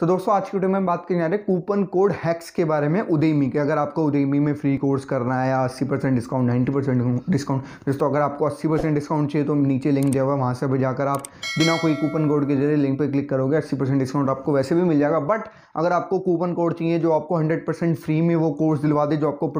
तो दोस्तों आज की वीडियो में हम बात करने जा रहे हैं कूपन कोड हैक्स के बारे में उदयमी के अगर आपको उदयमी में फ्री कोर्स करना है या अस्सी percent discount ninety percent discount दोस्तों अगर आपको अस्सी परसेंट डिस्काउंट चाहिए तो नीचे लिंक दिया हुआ वहाँ से भी जाकर आप बिना कोई कूपन कोड के जरिए लिंक पर क्लिक करोगे अस्सी परसेंट डिस्काउंट आपको वैसे भी मिल जाएगा बट अगर आपको कूपन कोड चाहिए जो आपको हंड्रेड परसेंट फ्री में वो कोर्स दिलवा दे जो आपको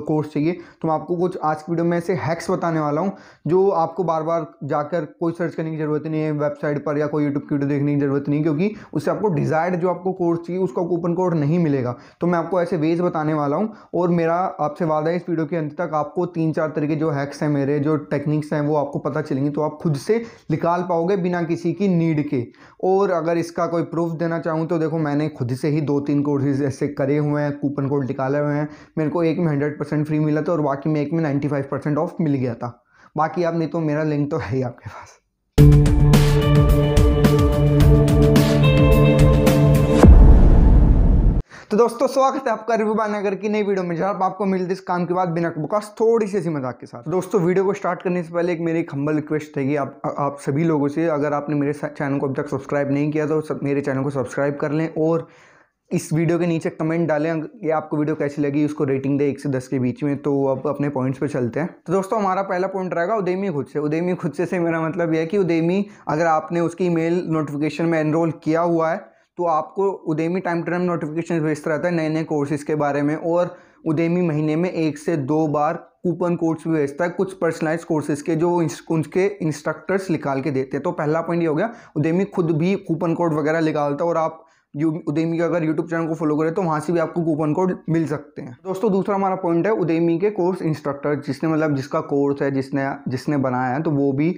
कोर्स चाहिए तो मैं आपको कुछ आज की वीडियो में ऐसे हैक्स बताने वाला हूँ जो आपको बार बार जाकर कोई सर्च करने की जरूरत नहीं है वेबसाइट पर या कोई यूट्यूब की वीडियो देखने की जरूरत नहीं क्योंकि उससे आपको डिज़ायर एड जो आपको कोर्स चाहिए उसका कूपन कोड नहीं मिलेगा तो मैं आपको ऐसे वेज बताने वाला हूँ और मेरा आपसे वादा है इस वीडियो के अंत तक आपको तीन चार तरह के जो हैक्स हैं मेरे जो टेक्निक्स हैं वो आपको पता चलेंगी तो आप खुद से निकाल पाओगे बिना किसी की नीड के और अगर इसका कोई प्रूफ देना चाहूँ तो देखो मैंने खुद से ही दो तीन कोर्सेज ऐसे करे हुए हैं कूपन कोड निकाले हुए हैं मेरे को एक में हंड्रेड फ्री मिला था और बाकी में एक में नाइन्टी ऑफ मिल गया था बाकी आप नहीं तो मेरा लिंक तो है ही आपके पास तो दोस्तों स्वागत है आपका रिव्यू बानागर की नई वीडियो में जहाँ आपको मिल इस काम के बाद बिना बकास थोड़ी सी मजाक के साथ तो दोस्तों वीडियो को स्टार्ट करने से पहले एक मेरी एक हम्बल रिक्वेस्ट है कि आप आप सभी लोगों से अगर आपने मेरे चैनल को अब तक सब्सक्राइब नहीं किया तो सब मेरे चैनल को सब्सक्राइब कर लें और इस वीडियो के नीचे कमेंट डालें ये आपको वीडियो कैसी लगी उसको रेटिंग दे एक से दस के बीच में तो अब अपने पॉइंट्स पे चलते हैं तो दोस्तों हमारा पहला पॉइंट रहेगा उदयमी खुद से उदयमी खुद से से मेरा मतलब यह है कि उदयमी अगर आपने उसकी ईमेल नोटिफिकेशन में एनरोल किया हुआ है तो आपको उदयमी टाइम टू टाइम नोटिफिकेशन भेजता रहता है नए नए कोर्सेज़ के बारे में और उदयमी महीने में एक से दो बार कूपन कोड्स भी भेजता है कुछ पर्सनलाइज कोर्सेज के जो उनके इंस्ट्रक्टर्स निकाल के देते हैं तो पहला पॉइंट ये हो गया उदयमी खुद भी कूपन कोड वगैरह निकालता है और आप यू उदयमी का अगर यूट्यूब चैनल को फॉलो करें तो वहाँ से भी आपको कूपन कोड मिल सकते हैं दोस्तों दूसरा हमारा पॉइंट है उदयमी के कोर्स इंस्ट्रक्टर जिसने मतलब जिसका कोर्स है जिसने जिसने बनाया है तो वो भी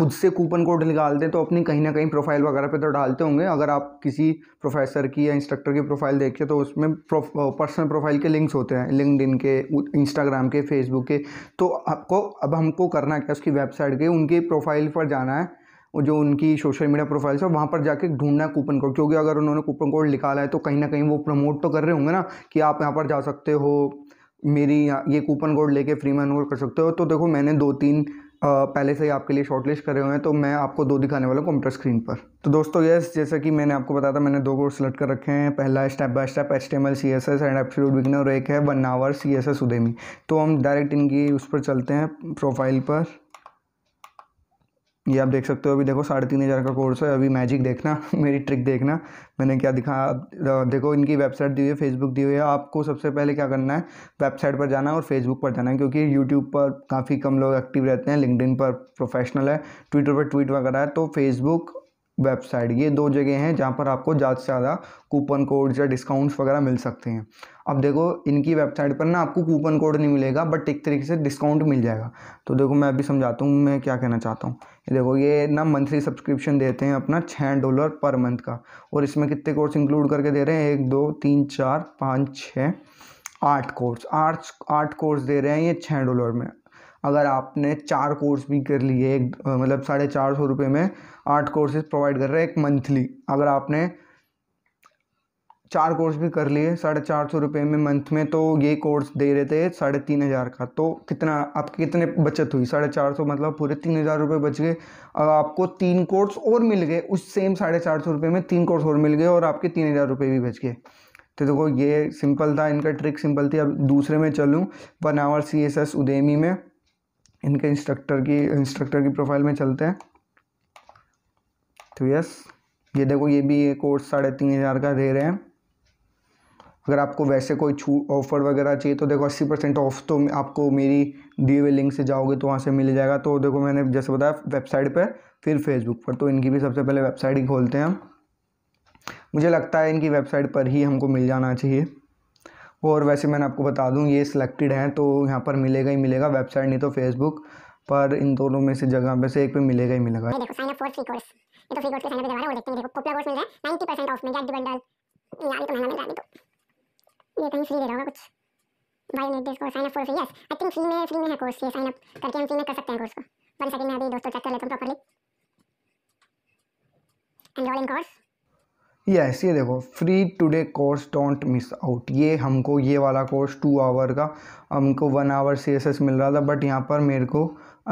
खुद से कूपन कोड निकालते हैं तो अपनी कहीं ना कहीं प्रोफाइल वगैरह पे तो डालते होंगे अगर आप किसी प्रोफेसर की या इंस्ट्रक्टर की प्रोफाइल देखिए तो उसमें पर्सनल प्रोफाइल के लिंक्स होते हैं लिंकड के इंस्टाग्राम के फेसबुक के तो आपको अब हमको करना क्या उसकी वेबसाइट के उनके प्रोफाइल पर जाना है जो उनकी सोशल मीडिया प्रोफाइल्स है वहाँ पर जाके ढूंढना है कूपन कोड क्योंकि अगर उन्होंने कूपन कोड निकाला है तो कहीं ना कहीं वो प्रमोट तो कर रहे होंगे ना कि आप यहाँ पर जा सकते हो मेरी ये कूपन कोड लेके फ्री में अनोर कर सकते हो तो देखो मैंने दो तीन पहले से ही आपके लिए शॉर्टलिस्ट करे हुए हैं तो मैं आपको दो दिखाने वाला हूँ कंप्यूटर स्क्रीन पर तो दोस्तों यस जैसा कि मैंने आपको बताया था मैंने दो कोर्स सेलेक्ट कर रखे हैं पहला step by step H T M L C S S and absolute beginner एक है one hour C S S Udemy तो हम डायरेक्ट इनकी उस पर चलते हैं प्रोफाइल पर ये आप देख सकते हो अभी देखो साढ़े तीन हज़ार का कोर्स है अभी मैजिक देखना मेरी ट्रिक देखना मैंने क्या दिखा देखो इनकी वेबसाइट दी हुई है फेसबुक दी हुई है आपको सबसे पहले क्या करना है वेबसाइट पर जाना है और फेसबुक पर जाना है क्योंकि यूट्यूब पर काफ़ी कम लोग एक्टिव रहते हैं लिंकडिन पर प्रोफेशनल है ट्विटर पर ट्वीट वगैरह है तो फेसबुक वेबसाइट ये दो जगह हैं जहाँ पर आपको ज़्यादा से ज़्यादा कूपन कोड या डिस्काउंट्स वगैरह मिल सकते हैं अब देखो इनकी वेबसाइट पर ना आपको कूपन कोड नहीं मिलेगा बट एक तरीके से डिस्काउंट मिल जाएगा तो देखो मैं अभी समझाता हूँ मैं क्या कहना चाहता हूँ देखो ये ना मंथली सब्सक्रिप्शन देते हैं अपना छः डॉलर पर मंथ का और इसमें कितने कोर्स इंक्लूड करके दे रहे हैं एक दो तीन चार पाँच छः आठ कोर्स आठ आठ कोर्स दे रहे हैं ये छः डॉलर में अगर आपने चार कोर्स भी कर लिए एक मतलब साढ़े चार सौ रुपये में आठ कोर्सेज प्रोवाइड कर रहे हैं एक मंथली अगर आपने चार कोर्स भी कर लिए साढ़े चार सौ रुपये में मंथ में तो ये कोर्स दे रहे थे साढ़े तीन हज़ार का तो कितना आपकी कितने बचत हुई साढ़े चार सौ मतलब पूरे तीन हज़ार रुपये बच गए अब आपको तीन कोर्स और मिल गए उस सेम साढ़े चार सौ रुपये में तीन कोर्स और मिल गए और आपके तीन हज़ार रुपये भी बच गए तो देखो ये सिंपल था इनका ट्रिक सिंपल थी अब दूसरे में चलूँ one hour C S S Udemy में इनके इंस्ट्रक्टर की इंस्ट्रक्टर की प्रोफाइल में चलते हैं तो यस ये देखो ये भी ये कोर्स साढ़े तीन हज़ार का दे रहे हैं अगर आपको वैसे कोई छूट ऑफ़र वगैरह चाहिए तो देखो अस्सी परसेंट ऑफ़ तो आपको मेरी दिए हुए लिंक से जाओगे तो वहाँ से मिल जाएगा तो देखो मैंने जैसे बताया वेबसाइट पर फिर फेसबुक पर तो इनकी भी सबसे पहले वेबसाइट ही खोलते हैं हम मुझे लगता है इनकी वेबसाइट पर ही हमको मिल जाना चाहिए और वैसे मैंने आपको बता दूँ ये सिलेक्टेड हैं तो यहाँ पर मिलेगा ही मिलेगा वेबसाइट नहीं तो फेसबुक पर इन दोनों में से जगह पे से एक पे मिलेगा ही मिलेगा देखो ये कहीं फ्री दे रहा होगा कुछ भाई नेट को sign up for free yes I think free में फ्री में है कोर्स ये साइन अप करके हम फ्री में कर सकते हैं कोर्स को वन सेकंड में अभी दोस्तों चेक कर लेता हूं properly enrol in course yes ये देखो free today course don't miss out ये हमको ये वाला कोर्स टू आवर का हमको one hour C S S मिल रहा था बट यहाँ पर मेरे को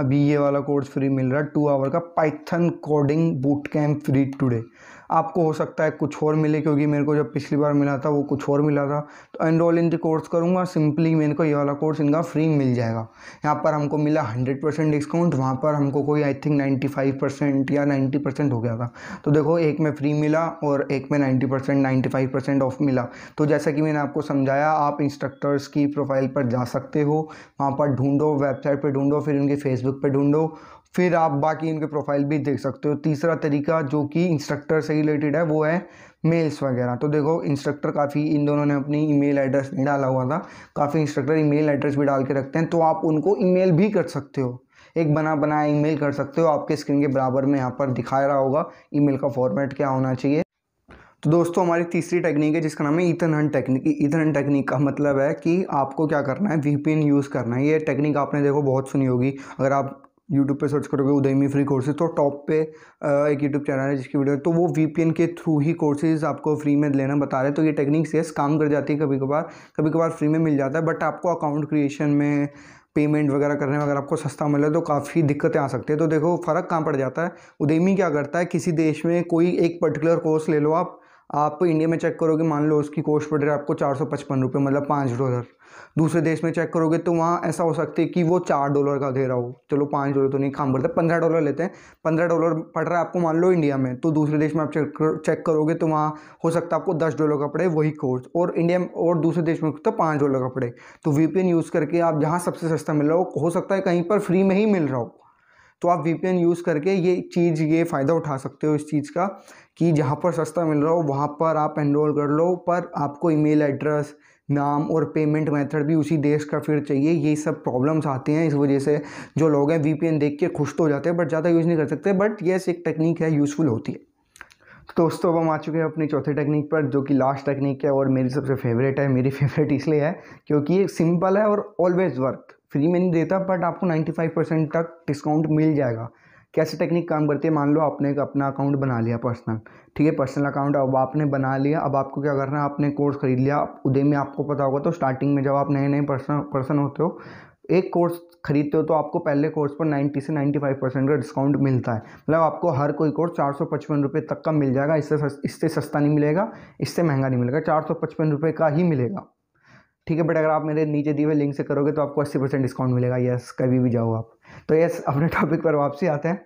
अभी ये वाला कोर्स फ्री मिल रहा है टू आवर का Python coding boot camp free today आपको हो सकता है कुछ और मिले क्योंकि मेरे को जब पिछली बार मिला था वो कुछ और मिला था तो एनरोल इन द कोर्स करूँगा सिंपली मेरे को ये वाला कोर्स इनका फ्री मिल जाएगा यहाँ पर हमको मिला हंड्रेड परसेंट डिस्काउंट वहाँ पर हमको कोई I think ninety five percent या नाइन्टी परसेंट हो गया था तो देखो एक में फ्री मिला और एक में ninety percent ninety five percent off मिला तो जैसा कि मैंने आपको समझाया आप इंस्ट्रक्टर्स की प्रोफाइल पर जा सकते हो वहाँ पर ढूंढो वेबसाइट पर ढूंढो फिर उनके फेसबुक पर ढूंढो फिर आप बाकी इनके प्रोफाइल भी देख सकते हो तीसरा तरीका जो कि इंस्ट्रक्टर से रिलेटेड है वो है मेल्स वगैरह तो देखो इंस्ट्रक्टर काफ़ी इन दोनों ने अपनी ईमेल एड्रेस नहीं डाला हुआ था काफ़ी इंस्ट्रक्टर ईमेल एड्रेस भी डाल के रखते हैं तो आप उनको ईमेल भी कर सकते हो एक बना बनाया ईमेल कर सकते हो आपके स्क्रीन के बराबर में यहाँ पर दिखा रहा होगा ईमेल का फॉर्मेट क्या होना चाहिए तो दोस्तों हमारी तीसरी टेक्निक है जिसका नाम है Ethan Hunt technique Ethan Hunt technique का मतलब है कि आपको क्या करना है वीपीएन यूज़ करना है ये टेक्निक आपने देखो बहुत सुनी होगी अगर आप यूट्यूब पे सर्च करोगे उदयमी फ्री कोर्सेज तो टॉप पे एक यूट्यूब चैनल है जिसकी वीडियो तो वो वीपीएन के थ्रू ही कोर्सेज आपको फ्री में लेना बता रहे हैं तो ये टेक्निक्स यस काम कर जाती है कभी कभार कभी कभार फ्री में मिल जाता है बट आपको अकाउंट क्रिएशन में पेमेंट वगैरह करने में अगर आपको सस्ता मिले तो काफ़ी दिक्कतें आ सकती है तो देखो फ़र्क कहाँ पड़ जाता है उदयमी क्या करता है किसी देश में कोई एक पर्टिकुलर कोर्स ले लो आप आप इंडिया में चेक करोगे मान लो उसकी कॉस्ट पड़ रहा है आपको चार सौ पचपन रुपये मतलब पाँच डॉलर दूसरे देश में चेक करोगे तो वहाँ ऐसा हो सकता है कि वो चार डॉलर का दे रहा हो चलो पाँच डॉलर तो नहीं काम करता पंद्रह डॉलर लेते हैं पंद्रह डॉलर पड़ रहा है आपको मान लो इंडिया में तो दूसरे देश में आप चेक चेक करोगे तो वहाँ हो सकता है आपको दस डॉलर का पड़े वही कोर्स और इंडिया में और दूसरे देश में तो पाँच डॉलर का पड़े तो वी यूज़ करके आप जहाँ सबसे सस्ता मिल रहा हो हो सकता है कहीं पर फ्री में ही मिल रहा हो तो आप वीपीएन यूज़ करके ये चीज़ ये फ़ायदा उठा सकते हो इस चीज़ का कि जहाँ पर सस्ता मिल रहा हो वहाँ पर आप एनरोल कर लो पर आपको ईमेल एड्रेस नाम और पेमेंट मेथड भी उसी देश का फिर चाहिए ये सब प्रॉब्लम्स आती हैं इस वजह से जो लोग हैं वीपीएन देख के खुश तो हो जाते हैं बट ज़्यादा यूज़ नहीं कर सकते बट येस एक टेक्निक है यूज़फुल होती है दोस्तों अब तो हम आ चुके हैं अपनी चौथी टेक्निक पर जो कि लास्ट टेक्निक है और मेरी सबसे फेवरेट है मेरी फेवरेट इसलिए है क्योंकि ये सिंपल है और ऑलवेज वर्क फ्री में नहीं देता बट आपको 95 परसेंट तक डिस्काउंट मिल जाएगा कैसे टेक्निक काम करती है मान लो आपने एक अपना अकाउंट बना लिया पर्सनल ठीक है पर्सनल अकाउंट अब आपने बना लिया अब आपको क्या करना है आपने कोर्स खरीद लिया उदय में आपको पता होगा तो स्टार्टिंग में जब आप नए नए पर्सन पर्सन होते हो एक कोर्स खरीदते हो तो आपको पहले कोर्स पर 90 से 95 परसेंट का डिस्काउंट मिलता है मतलब आपको हर कोई कोर्स चार सौ पचपन रुपये तक का मिल जाएगा इससे इससे सस्ता नहीं मिलेगा इससे महंगा नहीं मिलेगा चार सौ पचपन रुपये का ही मिलेगा ठीक है बट अगर आप मेरे नीचे दिए हुए लिंक से करोगे तो आपको अस्सी परसेंट डिस्काउंट मिलेगा यस कभी भी जाओ आप तो यस अपने टॉपिक पर वापसी आते हैं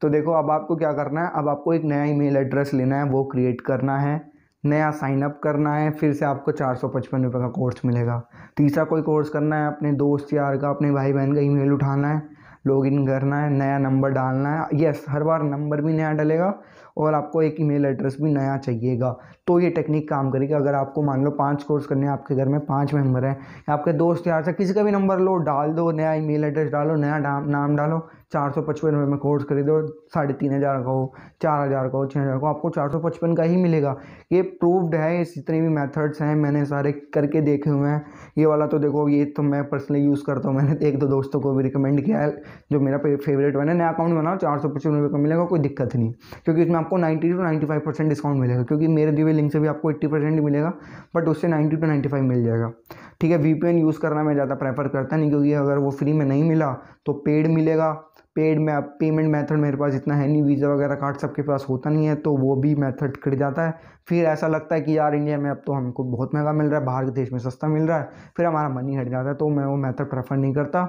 तो देखो अब आपको क्या करना है अब आपको एक नया ईमेल एड्रेस लेना है वो क्रिएट करना है नया साइन अप करना है फिर से आपको चार सौ पचपन रुपये का कोर्स मिलेगा तीसरा कोई कोर्स करना है अपने दोस्त यार का अपने भाई बहन का ईमेल उठाना है लॉगिन करना है नया नंबर डालना है यस हर बार नंबर भी नया डलेगा और आपको एक ईमेल एड्रेस भी नया चाहिएगा तो ये टेक्निक काम करेगी अगर आपको मान लो पाँच कोर्स करने हैं आपके घर में पाँच मेंबर हैं या आपके दोस्त यार से किसी का भी नंबर लो डाल दो नया ईमेल एड्रेस डालो नया नाम डालो चार सौ पचपन रुपये में कोर्स खरीदो साढ़े तीन हज़ार का हो चार हज़ार का हो छः हज़ार का हो आपको चार सौ पचपन का ही मिलेगा ये प्रूव्ड है जितने भी मेथड्स हैं मैंने सारे करके देखे हुए हैं ये वाला तो देखो ये तो मैं पर्सनली यूज़ करता हूँ मैंने एक दो दोस्तों को भी रिकमेंड किया है जो मेरा फेवरेट मैंने नया अकाउंट बनाओ चार सौ पचपन रुपये का मिलेगा कोई दिक्कत नहीं क्योंकि इसमें आपको ninety two ninety five percent discount मिलेगा क्योंकि मेरे दिए लिंक से भी आपको 80 परसेंट मिलेगा बट उससे 90 टू 95 मिल जाएगा ठीक है वीपीएन यूज़ करना मैं ज़्यादा प्रेफर करता नहीं क्योंकि अगर वो फ्री में नहीं मिला तो पेड मिलेगा पेड में पेमेंट मेथड मेरे पास इतना है नहीं वीज़ा वगैरह कार्ड सबके पास होता नहीं है तो वो भी मेथड कट जाता है फिर ऐसा लगता है कि यार इंडिया में अब तो हमको बहुत महंगा मिल रहा है बाहर के देश में सस्ता मिल रहा है फिर हमारा मनी हट जाता है तो मैं वो मेथड प्रेफर नहीं करता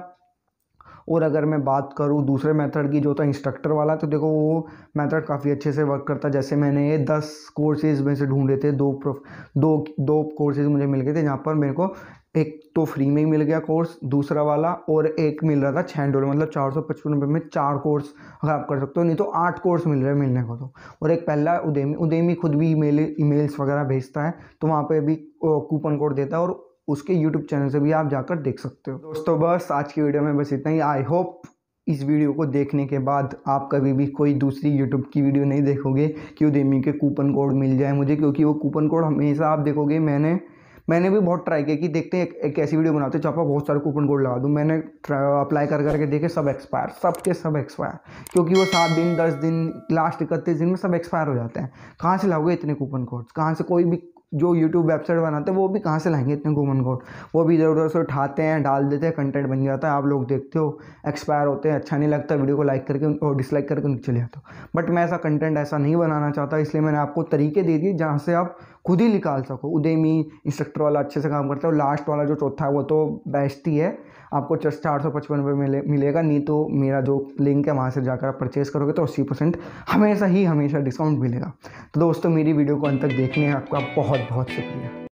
और अगर मैं बात करूँ दूसरे मेथड की जो था इंस्ट्रक्टर वाला तो देखो वो मेथड काफ़ी अच्छे से वर्क करता जैसे मैंने ये दस कोर्सेज में से ढूंढे थे दो प्रोफ दो दो कोर्सेज मुझे मिल गए थे जहाँ पर मेरे को एक तो फ्री में ही मिल गया कोर्स दूसरा वाला और एक मिल रहा था छः डॉलर मतलब चार सौ पचपन रुपये में चार कोर्स अगर आप कर सकते हो नहीं तो आठ कोर्स मिल रहे हैं मिलने को तो और एक पहला उदयमी उदयमी खुद भी ई ई मेल्स वगैरह भेजता है तो वहाँ पर भी कूपन कोड देता है और उसके यूट्यूब चैनल से भी आप जाकर देख सकते हो दोस्तों बस आज की वीडियो में बस इतना ही आई होप इस वीडियो को देखने के बाद आप कभी भी कोई दूसरी यूट्यूब की वीडियो नहीं देखोगे कि उदेमी के कूपन कोड मिल जाए मुझे क्योंकि वो कूपन कोड हमेशा आप देखोगे मैंने मैंने भी बहुत ट्राई किया कि देखते हैं एक, एक ऐसी वीडियो बनाते हैं चापा बहुत सारे कूपन कोड लगा दूँ मैंने अप्लाई कर करके देखे सब एक्सपायर सब के सब एक्सपायर क्योंकि वो सात दिन दस दिन लास्ट इकतीस दिन में सब एक्सपायर हो जाते हैं कहाँ से लाओगे इतने कूपन कोड्स कहाँ से कोई भी जो यूट्यूब वेबसाइट बनाते हैं वो भी कहाँ से लाएंगे इतने कूपन कोड वो भी इधर उधर से उठाते हैं डाल देते हैं कंटेंट बन जाता है आप लोग देखते हो एक्सपायर होते हैं अच्छा नहीं लगता वीडियो को लाइक करके और डिसलाइक करके उनके चले जाते हो बट मैं ऐसा कंटेंट ऐसा नहीं बनाना चाहता इसलिए मैंने आपको तरीके दे दिए जहाँ से आप खुद ही निकाल सको उदयमी इंस्ट्रक्टर वाला अच्छे से काम करता है और लास्ट वाला जो चौथा है वो तो बेस्ट ही है आपको जस्ट चार सौ पचपन रुपये मिले मिलेगा नहीं तो मेरा जो लिंक है वहाँ से जाकर आप परचेज़ करोगे तो अस्सी परसेंट हमेशा ही हमेशा डिस्काउंट मिलेगा तो दोस्तों मेरी वीडियो को अंत तक देखने आपका बहुत बहुत शुक्रिया